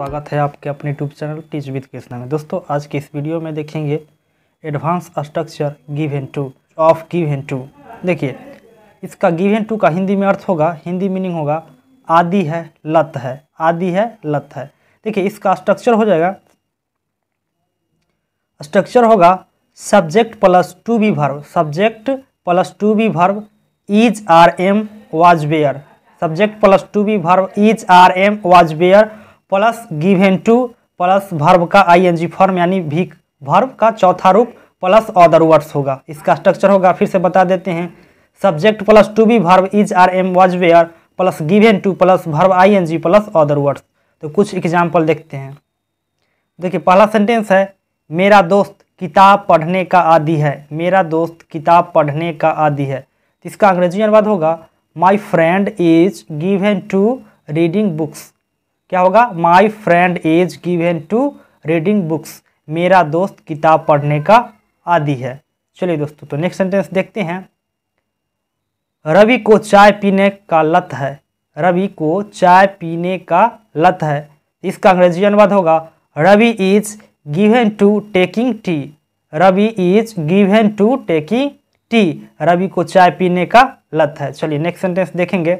स्वागत है आपके अपने YouTube channel teach with Krishna में दोस्तों आज के इस वीडियो में देखेंगे advance structure given to of given to देखिए इसका गिव एन टू का हिंदी में अर्थ होगा हिंदी मीनिंग होगा आदि है लत है आदि है लत है देखिए इसका स्ट्रक्चर हो जाएगा स्ट्रक्चर होगा subject plus to be verb subject plus to be verb is are am was were subject plus to be verb is are am was were plus given to plus verb का ING form यानी भी verb का चौथा रूप plus other words होगा इसका structure होगा फिर से बता देते हैं subject plus to be verb is are am was were plus given to plus verb I N G plus other words तो कुछ एग्जाम्पल देखते हैं देखिए पहला सेंटेंस है मेरा दोस्त किताब पढ़ने का आदि है मेरा दोस्त किताब पढ़ने का आदि है तो इसका अंग्रेजी अनुवाद होगा my friend is given to reading books क्या होगा my friend is given to reading books मेरा दोस्त किताब पढ़ने का आदि है चलिए दोस्तों तो नेक्स्ट सेंटेंस देखते हैं रवि को चाय पीने का लत है रवि को चाय पीने का लत है इसका अंग्रेजी अनुवाद होगा Ravi is given to taking tea Ravi is given to taking tea Ravi को चाय पीने का लत है चलिए नेक्स्ट सेंटेंस देखेंगे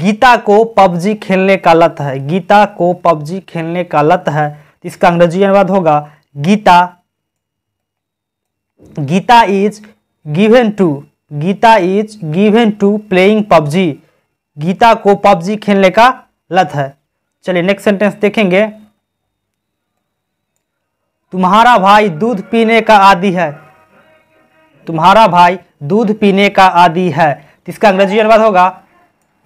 गीता को पबजी खेलने का लत है गीता को पबजी खेलने का लत है इसका अंग्रेजी अनुवाद होगा Gita Gita is given to Gita is given to playing PUBG Gita को पबजी खेलने का लत है चलिए नेक्स्ट सेंटेंस देखेंगे तुम्हारा भाई दूध पीने का आदि है तुम्हारा भाई दूध पीने का आदि है इसका अंग्रेजी अनुवाद होगा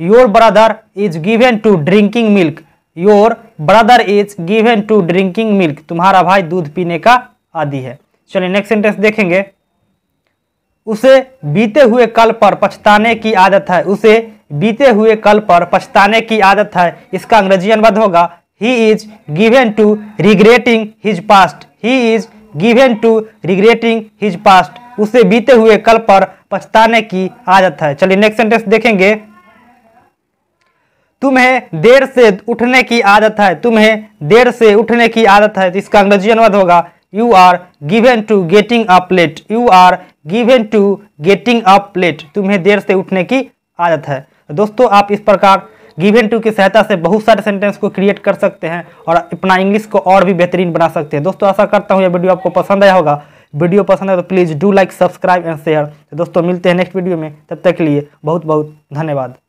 your brother is given to drinking milk your brother is given to drinking milk तुम्हारा भाई दूध पीने का आदि है चलिए नेक्स्ट सेंटेंस देखेंगे उसे बीते हुए कल पर पछताने की आदत है उसे बीते हुए कल पर पछताने की आदत है इसका अंग्रेजी अनुवाद होगा he is given to regretting his past he is given to regretting his past उसे बीते हुए कल पर पछताने की आदत है चलिए नेक्स्ट सेंटेंस देखेंगे तुम्हें देर से उठने की आदत है तुम्हें देर से उठने की आदत है तो इसका अंग्रेजी अनुवाद होगा you are given to getting up late you are given to getting up late तुम्हें देर से उठने की आदत है तो दोस्तों आप इस प्रकार गिवेन टू की सहायता से बहुत सारे सेंटेंस को क्रिएट कर सकते हैं और अपना इंग्लिश को और भी बेहतरीन बना सकते हैं दोस्तों आशा करता हूँ यह वीडियो आपको पसंद आया होगा वीडियो पसंद आए तो please do like subscribe and share दोस्तों मिलते हैं नेक्स्ट वीडियो में तब तक के लिए बहुत बहुत धन्यवाद